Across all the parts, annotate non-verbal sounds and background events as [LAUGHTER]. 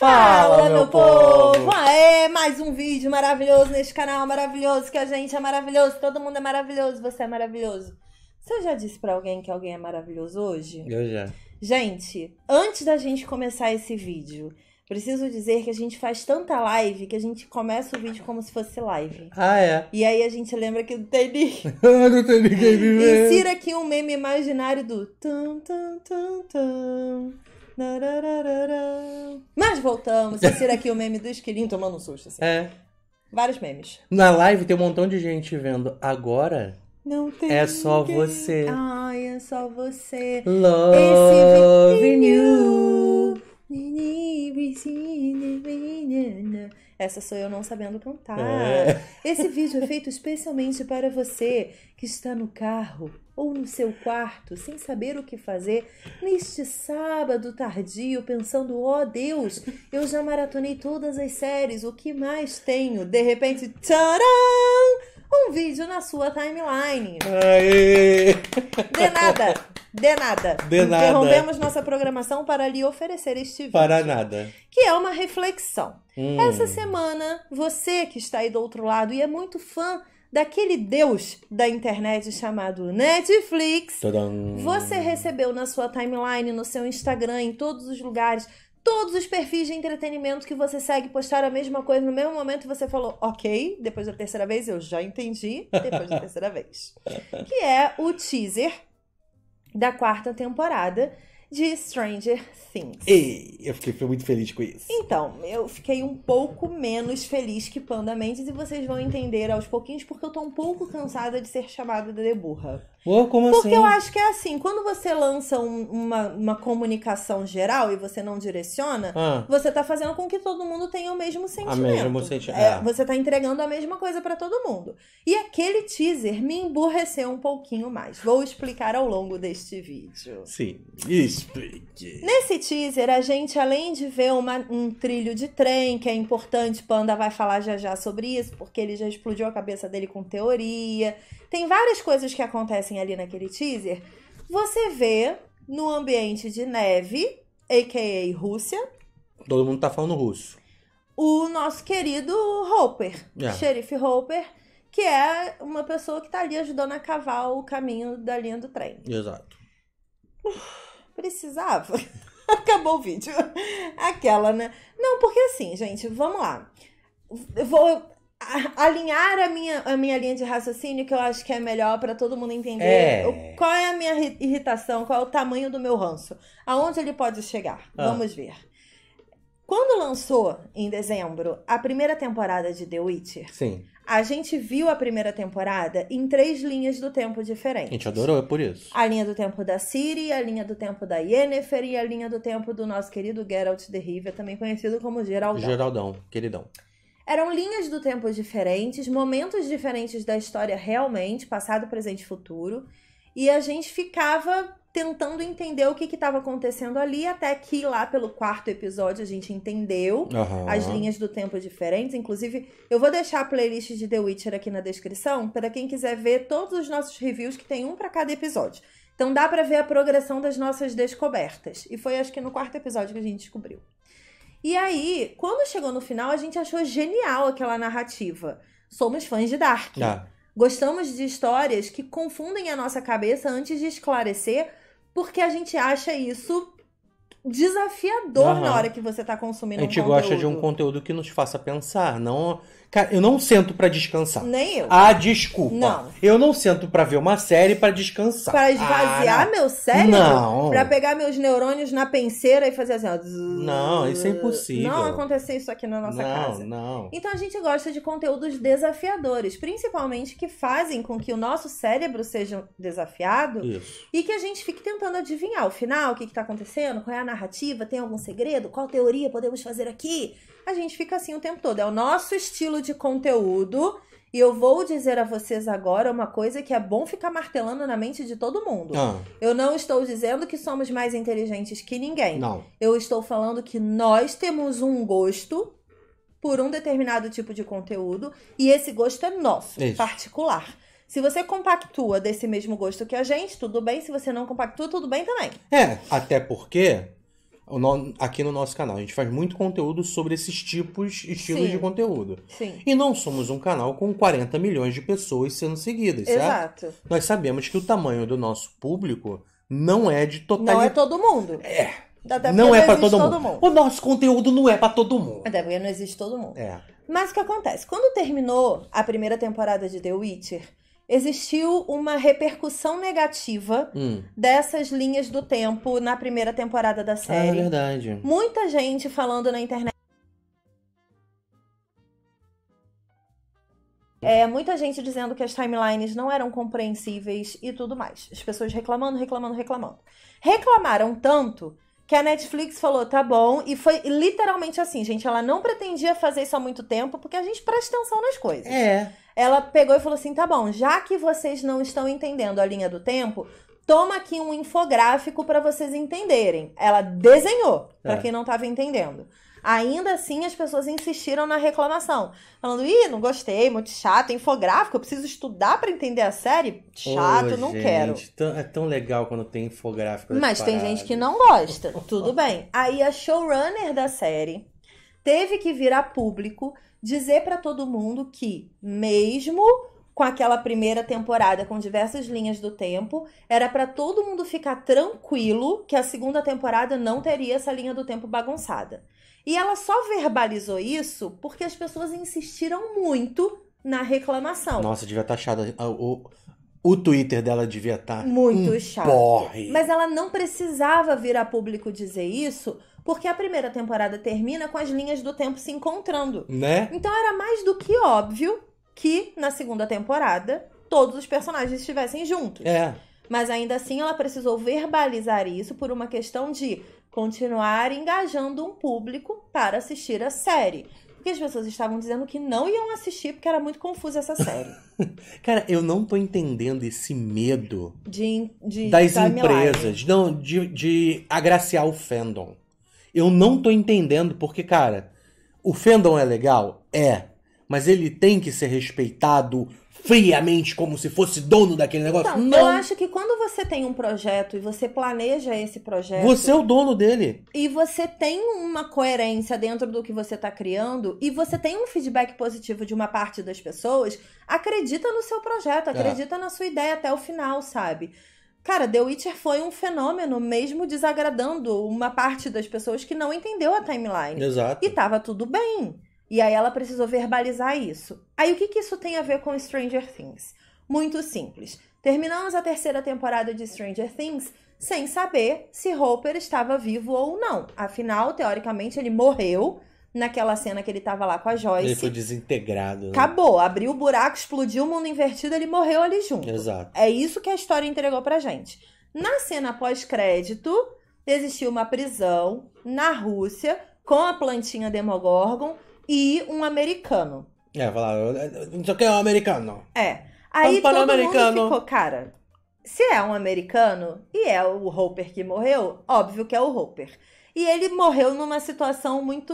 Fala, Fala, meu povo! povo. Aê, mais um vídeo maravilhoso neste canal maravilhoso, que a gente é maravilhoso, todo mundo é maravilhoso, você é maravilhoso. Você já disse para alguém que alguém é maravilhoso hoje? Eu já. Gente, antes da gente começar esse vídeo, preciso dizer que a gente faz tanta live que a gente começa o vídeo como se fosse live. Ah, é? E aí a gente lembra que não tem ninguém. [LAUGHS] Ah, não tem ninguém Insira aqui um meme imaginário do... Tum, tum, tum, tum. Mas voltamos. Esse aqui o meme do esquilinho tomando um susto. Assim. É. Vários memes. Na live tem um montão de gente vendo. Agora não tem. É só você. Ai, é só você. Love you. Essa sou eu não sabendo cantar. É. Esse vídeo é feito especialmente para você que está no carro ou no seu quarto, sem saber o que fazer, neste sábado tardio, pensando: ó oh, Deus, eu já maratonei todas as séries, o que mais tenho? De repente, tcharam! Um vídeo na sua timeline. Aê! De nada! De nada. De nada. Interrompemos nossa programação para lhe oferecer este vídeo. Para nada. Que é uma reflexão. Hum. Essa semana, você que está aí do outro lado e é muito fã daquele deus da internet chamado Netflix. Tadam. Você recebeu na sua timeline, no seu Instagram, em todos os lugares, todos os perfis de entretenimento que você segue postaram a mesma coisa no mesmo momento e você falou, ok, depois da terceira vez eu já entendi, depois da terceira vez. [LAUGHS] Que é o teaser da quarta temporada de Stranger Things. Ei, eu fiquei muito feliz com isso. Então, eu fiquei um pouco menos feliz que Panda Mendes e vocês vão entender aos pouquinhos porque eu tô um pouco cansada de ser chamada de burra. Oh, como Porque assim? eu acho que é assim, quando você lança um, uma, uma comunicação geral e você não direciona, ah. você tá fazendo com que todo mundo tenha o mesmo sentimento. A senti é, é. Você tá entregando a mesma coisa para todo mundo. E aquele teaser me emburreceu um pouquinho mais. Vou explicar ao longo deste vídeo. Sim, explique. Nesse teaser, a gente, além de ver uma, um trilho de trem, que é importante, Panda vai falar já já sobre isso, porque ele já explodiu a cabeça dele com teoria. Tem várias coisas que acontecem aparecem assim, ali naquele teaser, você vê no ambiente de neve, a.k.a. Rússia. Todo mundo tá falando russo. O nosso querido Hopper, o é. xerife Hopper, que é uma pessoa que tá ali ajudando a cavar o caminho da linha do trem. Exato. Precisava. [LAUGHS] Acabou o vídeo. Aquela, né? Não, porque assim, gente, vamos lá. Eu vou alinhar a minha, a minha linha de raciocínio, que eu acho que é melhor para todo mundo entender é. qual é a minha irritação, qual é o tamanho do meu ranço, aonde ele pode chegar. Ah. Vamos ver. Quando lançou, em dezembro, a primeira temporada de The Witcher, Sim. a gente viu a primeira temporada em três linhas do tempo diferentes. A gente adorou, é por isso. A linha do tempo da Ciri, a linha do tempo da Yennefer e a linha do tempo do nosso querido Geralt de Rivia, também conhecido como Geraldão. Geraldão, queridão. Eram linhas do tempo diferentes, momentos diferentes da história realmente, passado, presente e futuro. E a gente ficava tentando entender o que estava acontecendo ali, até que lá pelo quarto episódio a gente entendeu uhum. as linhas do tempo diferentes. Inclusive, eu vou deixar a playlist de The Witcher aqui na descrição, para quem quiser ver todos os nossos reviews, que tem um para cada episódio. Então dá para ver a progressão das nossas descobertas. E foi acho que no quarto episódio que a gente descobriu. E aí, quando chegou no final, a gente achou genial aquela narrativa. Somos fãs de Dark. Ah. Gostamos de histórias que confundem a nossa cabeça antes de esclarecer, porque a gente acha isso desafiador uhum. na hora que você tá consumindo um conteúdo. A gente gosta de um conteúdo que nos faça pensar, não... Cara, eu não sento para descansar. Nem eu. Ah, desculpa. Não. Eu não sento para ver uma série para descansar. Para esvaziar ah, meu cérebro? Não. Para pegar meus neurônios na penseira e fazer assim, ó. Não, isso é impossível. Não aconteceu isso aqui na nossa não, casa. Não, não. Então a gente gosta de conteúdos desafiadores, principalmente que fazem com que o nosso cérebro seja desafiado isso. e que a gente fique tentando adivinhar o final, o que que tá acontecendo, qual é a narrativa? Tem algum segredo? Qual teoria podemos fazer aqui? A gente fica assim o tempo todo. É o nosso estilo de conteúdo. E eu vou dizer a vocês agora uma coisa que é bom ficar martelando na mente de todo mundo. Ah. Eu não estou dizendo que somos mais inteligentes que ninguém. Não. Eu estou falando que nós temos um gosto por um determinado tipo de conteúdo e esse gosto é nosso, Isso. particular. Se você compactua desse mesmo gosto que a gente, tudo bem. Se você não compactua, tudo bem também. É, até porque aqui no nosso canal. A gente faz muito conteúdo sobre esses tipos, estilos Sim. de conteúdo. Sim. E não somos um canal com 40 milhões de pessoas sendo seguidas, Exato. certo? Nós sabemos que o tamanho do nosso público não é de total. Não é todo mundo. É. Até não é para todo, todo, mundo. O nosso conteúdo não é para todo mundo. Até porque não existe todo mundo. É. Mas o que acontece? Quando terminou a primeira temporada de The Witcher, existiu uma repercussão negativa hum. dessas linhas do tempo na primeira temporada da série. Ah, é verdade. Muita gente falando na internet. É, muita gente dizendo que as timelines não eram compreensíveis e tudo mais. As pessoas reclamando, reclamando, reclamando. Reclamaram tanto que a Netflix falou, tá bom, e foi literalmente assim, gente, ela não pretendia fazer isso há muito tempo, porque a gente presta atenção nas coisas. É. Ela pegou e falou assim, tá bom, já que vocês não estão entendendo a linha do tempo, toma aqui um infográfico para vocês entenderem. Ela desenhou, é. para quem não estava entendendo. Ainda assim, as pessoas insistiram na reclamação, falando: ih, não gostei, muito chato, infográfico, eu preciso estudar para entender a série? Chato, não gente, quero. Tão, é tão legal quando tem infográfico. Mas tem gente que não gosta, [LAUGHS] tudo bem. Aí a showrunner da série teve que vir a público dizer para todo mundo que, mesmo com aquela primeira temporada com diversas linhas do tempo, era para todo mundo ficar tranquilo que a segunda temporada não teria essa linha do tempo bagunçada. E ela só verbalizou isso porque as pessoas insistiram muito na reclamação. Nossa, devia estar tá chata. Ah, o, o Twitter dela devia estar. Tá muito um chato. Porre. Mas ela não precisava vir a público dizer isso, porque a primeira temporada termina com as linhas do tempo se encontrando. Né? Então era mais do que óbvio que na segunda temporada todos os personagens estivessem juntos. É. Mas ainda assim ela precisou verbalizar isso por uma questão de continuar engajando um público para assistir a série. Porque as pessoas estavam dizendo que não iam assistir porque era muito confusa essa série. [LAUGHS] Cara, eu não tô entendendo esse medo de, de das empresas, milagre. não, de, de agraciar o fandom. Eu não tô entendendo porque, cara, o fandom é legal? É. Mas ele tem que ser respeitado friamente como se fosse dono daquele negócio. Então, não. Eu acho que quando você tem um projeto e você planeja esse projeto. Você é o dono dele. E você tem uma coerência dentro do que você está criando e você tem um feedback positivo de uma parte das pessoas, acredita no seu projeto, é. acredita é. na sua ideia até o final, sabe? Cara, The Witcher foi um fenômeno, mesmo desagradando uma parte das pessoas que não entendeu a timeline. Exato. E tava tudo bem. E aí ela precisou verbalizar isso. Aí o que, que isso tem a ver com Stranger Things? Muito simples. Terminamos a terceira temporada de Stranger Things sem saber se Hopper estava vivo ou não. Afinal, teoricamente, ele morreu naquela cena que ele estava lá com a Joyce. Ele foi desintegrado. Né? Acabou, abriu o buraco, explodiu o mundo invertido, ele morreu ali junto. Exato. É isso que a história entregou pra gente. Na cena pós-crédito, existiu uma prisão na Rússia com a plantinha Demogorgon e um americano. É, falaram, não sei o que é um americano. É. Aí todo mundo ficou, cara, se é um americano e é o Hopper que morreu, óbvio que é o Hopper. E ele morreu numa situação muito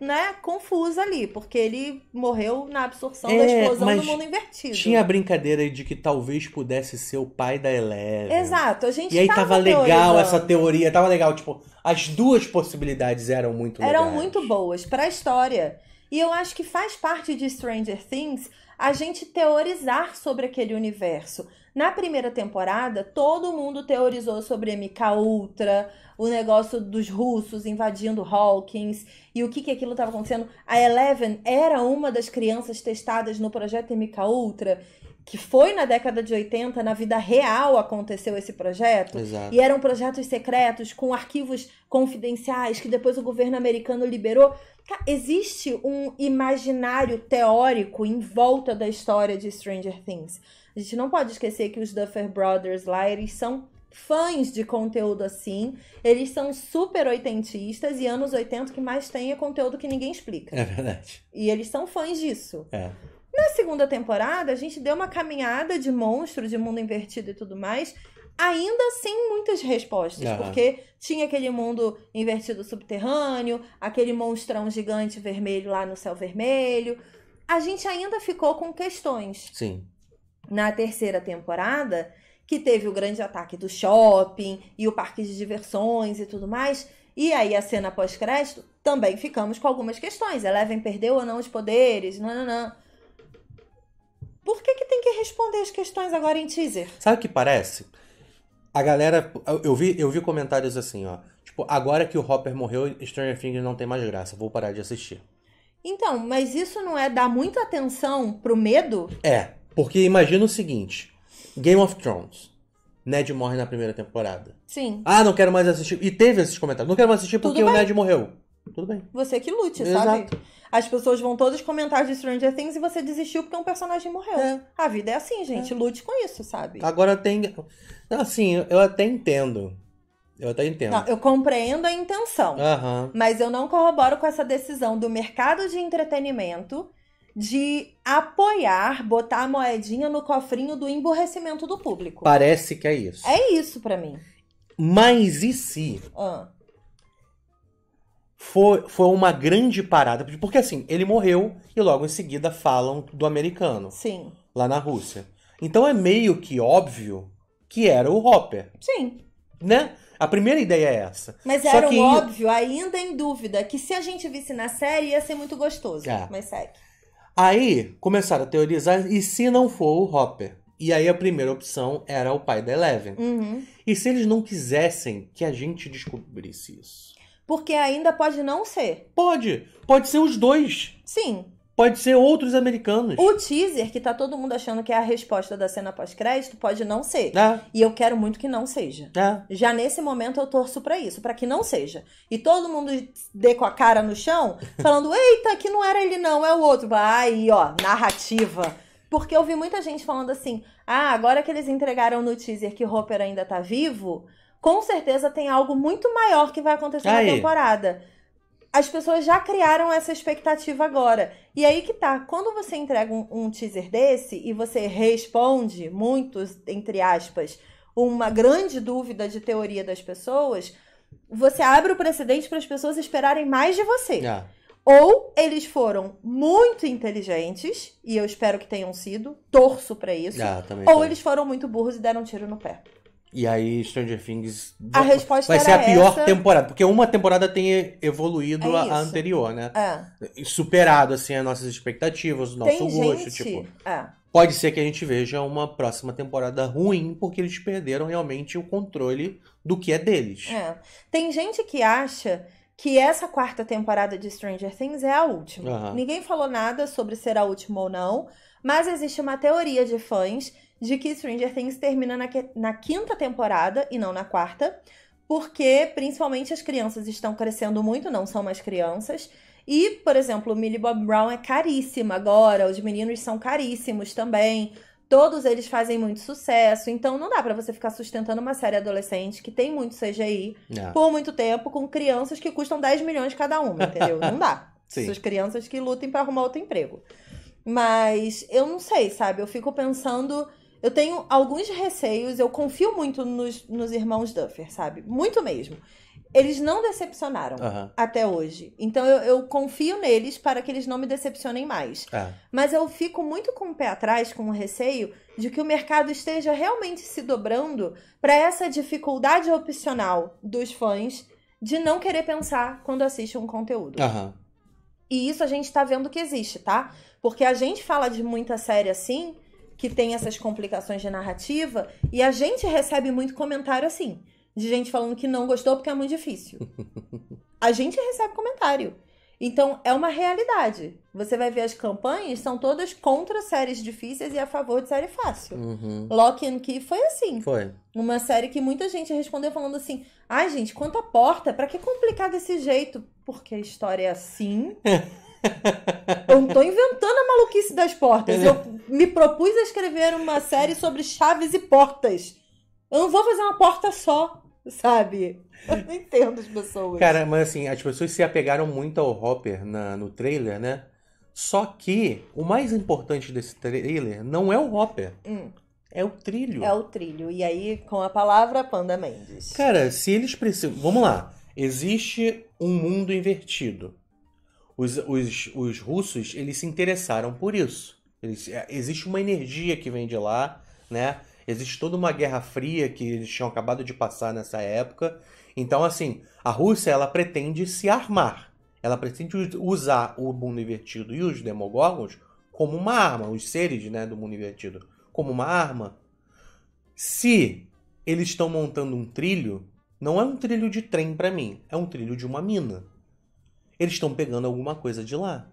né, confusa ali, porque ele morreu na absorção é, da explosão do mundo invertido. Tinha a brincadeira de que talvez pudesse ser o pai da Eleven. Exato, a gente E aí tava, tava legal essa teoria, tava legal, tipo, as duas possibilidades eram muito Eram muito boas para a história. E eu acho que faz parte de Stranger Things a gente teorizar sobre aquele universo. Na primeira temporada, todo mundo teorizou sobre MK Ultra, o negócio dos russos invadindo Hawkins e o que, que aquilo estava acontecendo. A Eleven era uma das crianças testadas no projeto MK Ultra, que foi na década de 80, na vida real aconteceu esse projeto. Exato. E eram projetos secretos com arquivos confidenciais que depois o governo americano liberou. Tá, existe um imaginário teórico em volta da história de Stranger Things. A gente não pode esquecer que os Duffer Brothers lá, eles são fãs de conteúdo assim. Eles são super oitentistas e anos 80 que mais tem é conteúdo que ninguém explica. É verdade. E eles são fãs disso. É. Na segunda temporada, a gente deu uma caminhada de monstro, de mundo invertido e tudo mais, ainda sem muitas respostas, uhum. porque tinha aquele mundo invertido subterrâneo, aquele monstrão gigante vermelho lá no céu vermelho. A gente ainda ficou com questões. Sim na terceira temporada, que teve o grande ataque do shopping e o parque de diversões e tudo mais. E aí a cena pós-crédito, também ficamos com algumas questões. Eleven é perdeu ou não os poderes? Não, não, não. Por que, que tem que responder as questões agora em teaser? Sabe o que parece? A galera. Eu vi, eu vi comentários assim, ó. Tipo, agora que o Hopper morreu, Stranger Things não tem mais graça, vou parar de assistir. Então, mas isso não é dar muita atenção pro medo? É. Porque imagina o seguinte: Game of Thrones. Ned morre na primeira temporada. Sim. Ah, não quero mais assistir. E teve esses comentários. Não quero mais assistir porque o Ned morreu. Tudo bem. Você que lute, Exato. sabe? As pessoas vão todas comentar de Stranger Things e você desistiu porque um personagem morreu. É. A vida é assim, gente. É. Lute com isso, sabe? Agora tem. Assim, eu até entendo. Eu até entendo. Não, eu compreendo a intenção. Uhum. Mas eu não corroboro com essa decisão do mercado de entretenimento de apoiar, botar a moedinha no cofrinho do emborrecimento do público. Parece que é isso. É isso para mim. Mas e se ah. foi, foi uma grande parada? Porque assim, ele morreu e logo em seguida falam do americano. Sim. Lá na Rússia. Então é meio que óbvio que era o Hopper. Sim. Né? A primeira ideia é essa. Mas Só era que... óbvio, ainda em dúvida, que se a gente visse na série ia ser muito gostoso. É. Mas segue. Aí começaram a teorizar, e se não for o Hopper? E aí a primeira opção era o pai da Eleven. Uhum. E se eles não quisessem que a gente descobrisse isso? Porque ainda pode não ser. Pode! Pode ser os dois. Sim. Pode ser outros americanos. O teaser, que tá todo mundo achando que é a resposta da cena pós-crédito, pode não ser. É. E eu quero muito que não seja. É. Já nesse momento eu torço para isso, para que não seja. E todo mundo dê com a cara no chão, falando: [LAUGHS] eita, que não era ele, não, é o outro. Aí, ó, narrativa. Porque eu vi muita gente falando assim: ah, agora que eles entregaram no teaser que Hopper ainda tá vivo, com certeza tem algo muito maior que vai acontecer Aí. na temporada as pessoas já criaram essa expectativa agora. E aí que tá, quando você entrega um, um, teaser desse e você responde muitos, entre aspas, uma grande dúvida de teoria das pessoas, você abre o precedente para as pessoas esperarem mais de você. É. Ou eles foram muito inteligentes, e eu espero que tenham sido, torço para isso. É, ou eles foram muito burros e deram um tiro no pé. E aí, Stranger Things a resposta vai ser a pior essa... temporada. Porque uma temporada tem evoluído é a, anterior, né? É. Superado, assim, as nossas expectativas, o nosso tem gosto, gente... tipo. É. Pode ser que a gente veja uma próxima temporada ruim, porque eles perderam realmente o controle do que é deles. É. Tem gente que acha que essa quarta temporada de Stranger Things é a última. Uhum. Ninguém falou nada sobre ser a última ou não, mas existe uma teoria de fãs de que Stranger Things termina na, na quinta temporada e não na quarta, porque principalmente as crianças estão crescendo muito, não são mais crianças. E, por exemplo, o Millie Bob Brown é caríssima agora, os meninos são caríssimos também. Todos eles fazem muito sucesso, então não dá para você ficar sustentando uma série adolescente que tem muito CGI é. por muito tempo com crianças que custam 10 milhões cada uma, entendeu? Não dá. [LAUGHS] Sim. crianças que lutem para arrumar outro emprego. Mas eu não sei, sabe? Eu fico pensando eu tenho alguns receios, eu confio muito nos, nos irmãos Duffer, sabe? Muito mesmo. Eles não decepcionaram uhum. até hoje. Então eu, eu, confio neles para que eles não me decepcionem mais. É. Mas eu fico muito com o pé atrás, com o receio de que o mercado esteja realmente se dobrando para essa dificuldade opcional dos fãs de não querer pensar quando assiste um conteúdo. Uhum. E isso a gente está vendo que existe, tá? Porque a gente fala de muita série assim que tem essas complicações de narrativa e a gente recebe muito comentário assim, de gente falando que não gostou porque é muito difícil. [LAUGHS] A gente recebe comentário. Então é uma realidade. Você vai ver as campanhas, são todas contra séries difíceis e a favor de série fácil. Uhum. Lock and Key foi assim. Foi. Uma série que muita gente respondeu falando assim: ai, gente, quanto a porta, para que complicar desse jeito? Porque a história é assim. [LAUGHS] [LAUGHS] Eu não tô inventando a maluquice das portas. Eu me propus a escrever uma série sobre chaves e portas. Eu não vou fazer uma porta só, sabe? Eu não entendo as pessoas. Cara, mas assim, as pessoas se apegaram muito ao Hopper na, no trailer, né? Só que o mais importante desse trailer não é o Hopper. Hum. É o trilho. É o trilho. E aí, com a palavra Panda Mendes. Cara, se eles precisam. Vamos lá. Existe um mundo invertido os, os, os russos eles se interessaram por isso. Eles, é, existe uma energia que vem de lá, né? Existe toda uma guerra fria que eles tinham acabado de passar nessa época. Então, assim, a Rússia ela pretende se armar. Ela pretende usar o mundo invertido e os demogorgons como uma arma, os seres né, do mundo invertido como uma arma. Se eles estão montando um trilho, não é um trilho de trem para mim, é um trilho de uma mina. Eles estão pegando alguma coisa de lá.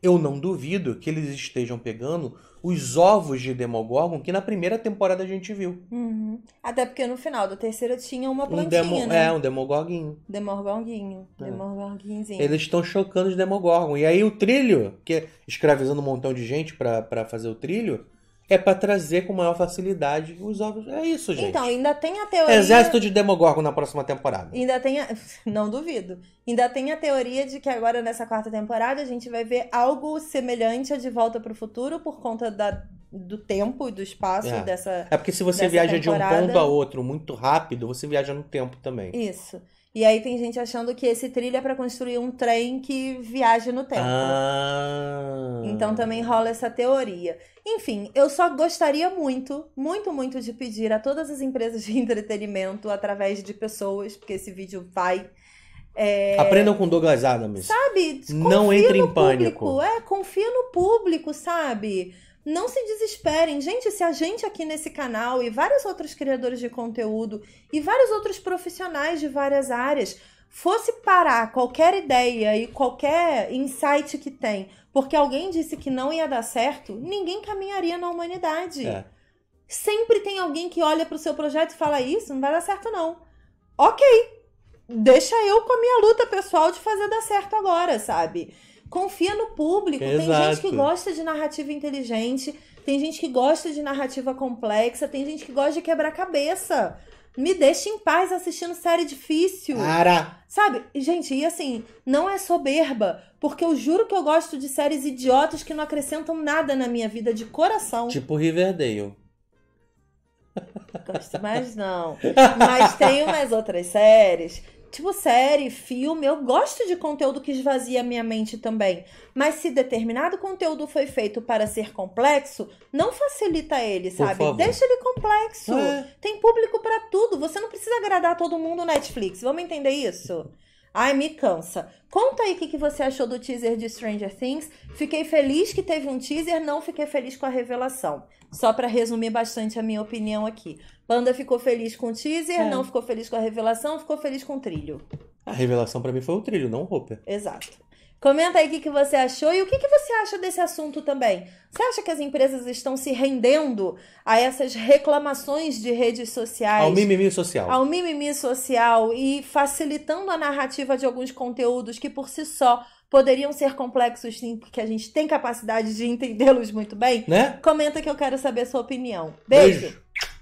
Eu não duvido que eles estejam pegando os ovos de Demogorgon que na primeira temporada a gente viu. Uhum. Até porque no final da terceira tinha uma plantinha, um demo, né? É, um Demogorguinho. Demogorguinho. É. Demogorguinzinho. Eles estão chocando os Demogorgon. E aí o trilho, que é escravizando um montão de gente para fazer o trilho, é para trazer com maior facilidade os ovos. É isso, gente. Então, ainda tem a teoria. Exército de Demogorgon na próxima temporada. Ainda tem a... [LAUGHS] Não duvido. Ainda tem a teoria de que agora nessa quarta temporada a gente vai ver algo semelhante a De Volta para o Futuro por conta da... do tempo e do espaço é. dessa. É porque se você viaja temporada... de um ponto a outro muito rápido, você viaja no tempo também. Isso. Isso. E aí tem gente achando que esse trilho é para construir um trem que viaja no tempo. Ah. Então também rola essa teoria. Enfim, eu só gostaria muito, muito, muito de pedir a todas as empresas de [LAUGHS] entretenimento através de pessoas, porque esse vídeo vai é... Aprendam com Douglas Adams. Sabe? Confia não entre em pânico. É, confia no público, sabe? Não se desesperem, gente. Se a gente aqui nesse canal e vários outros criadores de conteúdo e vários outros profissionais de várias áreas fosse parar qualquer ideia e qualquer insight que tem, porque alguém disse que não ia dar certo, ninguém caminharia na humanidade. É. Sempre tem alguém que olha para o seu projeto e fala isso, não vai dar certo não. Ok, deixa eu com a minha luta pessoal de fazer dar certo agora, sabe? Confia no público. Exato. Tem gente que gosta de narrativa inteligente, tem gente que gosta de narrativa complexa, tem gente que gosta de quebrar cabeça. Me deixa em paz assistindo série difícil. Cara! Sabe? Gente, e assim, não é soberba, porque eu juro que eu gosto de séries idiotas que não acrescentam nada na minha vida de coração. Tipo Riverdale. Gosto mais não. Mas tem umas outras séries tipo série, filme, eu gosto de conteúdo que esvazia minha mente também. Mas se determinado conteúdo foi feito para ser complexo, não facilita ele, sabe? Deixa ele complexo. É. Tem público para tudo. Você não precisa agradar todo mundo no Netflix. Vamos entender isso? Ai, me cansa. Conta aí o que, que você achou do teaser de Stranger Things. Fiquei feliz que teve um teaser, não fiquei feliz com a revelação. Só para resumir bastante a minha opinião aqui. Panda ficou feliz com o teaser, é. não ficou feliz com a revelação, ficou feliz com o trilho. A revelação para mim foi o trilho, não o Hopper. Exato. Comenta aí o que, que você achou e o que, que você acha desse assunto também. Você acha que as empresas estão se rendendo a essas reclamações de redes sociais? Ao mimimi social. Ao mimimi social e facilitando a narrativa de alguns conteúdos que por si só poderiam ser complexos sim, porque a gente tem capacidade de entendê-los muito bem. Né? Comenta que eu quero saber a sua opinião. Beijo. Beijo.